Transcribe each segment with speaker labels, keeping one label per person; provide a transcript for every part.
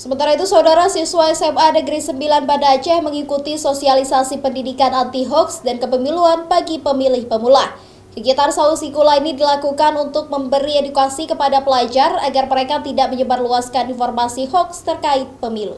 Speaker 1: Sementara itu, saudara siswa SMA Negeri 9 Banda Aceh mengikuti sosialisasi pendidikan anti-hoax dan kepemiluan bagi pemilih pemula. Kegiatan Saus Sikula ini dilakukan untuk memberi edukasi kepada pelajar agar mereka tidak menyebarluaskan informasi hoax terkait pemilu.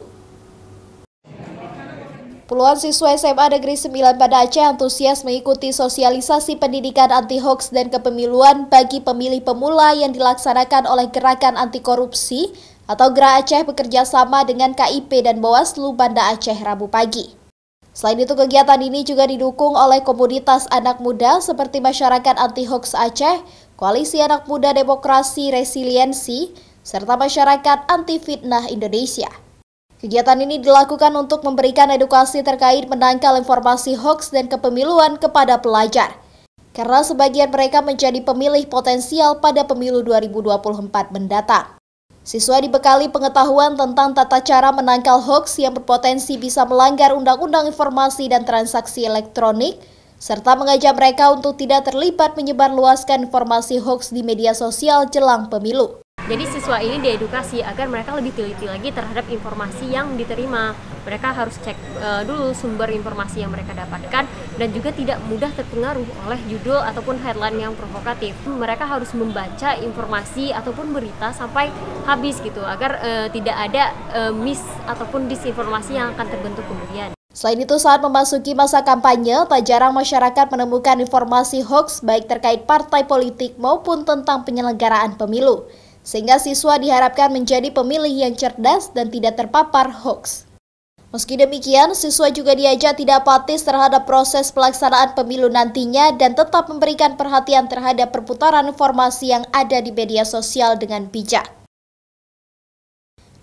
Speaker 1: Puluhan siswa SMA Negeri 9 Banda Aceh antusias mengikuti sosialisasi pendidikan anti-hoax dan kepemiluan bagi pemilih pemula yang dilaksanakan oleh Gerakan Anti Korupsi atau Gra Aceh bekerja sama dengan KIP dan Bawaslu Banda Aceh Rabu pagi. Selain itu kegiatan ini juga didukung oleh komunitas anak muda seperti Masyarakat Anti Hoax Aceh, Koalisi Anak Muda Demokrasi Resiliensi, serta Masyarakat Anti Fitnah Indonesia. Kegiatan ini dilakukan untuk memberikan edukasi terkait menangkal informasi hoax dan kepemiluan kepada pelajar. Karena sebagian mereka menjadi pemilih potensial pada pemilu 2024 mendatang. Siswa dibekali pengetahuan tentang tata cara menangkal hoax yang berpotensi bisa melanggar Undang-Undang Informasi dan Transaksi Elektronik, serta mengajak mereka untuk tidak terlibat menyebarluaskan informasi hoax di media sosial jelang pemilu.
Speaker 2: Jadi siswa ini diedukasi agar mereka lebih teliti lagi terhadap informasi yang diterima. Mereka harus cek uh, dulu sumber informasi yang mereka dapatkan dan juga tidak mudah terpengaruh oleh judul ataupun headline yang provokatif. Mereka harus membaca informasi ataupun berita sampai habis gitu agar uh, tidak ada uh, miss ataupun disinformasi yang akan terbentuk kemudian.
Speaker 1: Selain itu, saat memasuki masa kampanye, tak jarang masyarakat menemukan informasi hoax baik terkait partai politik maupun tentang penyelenggaraan pemilu sehingga siswa diharapkan menjadi pemilih yang cerdas dan tidak terpapar hoax. Meski demikian, siswa juga diajak tidak apatis terhadap proses pelaksanaan pemilu nantinya dan tetap memberikan perhatian terhadap perputaran informasi yang ada di media sosial dengan bijak.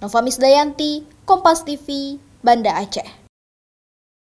Speaker 1: Novamis Dayanti, Kompas TV, Banda Aceh.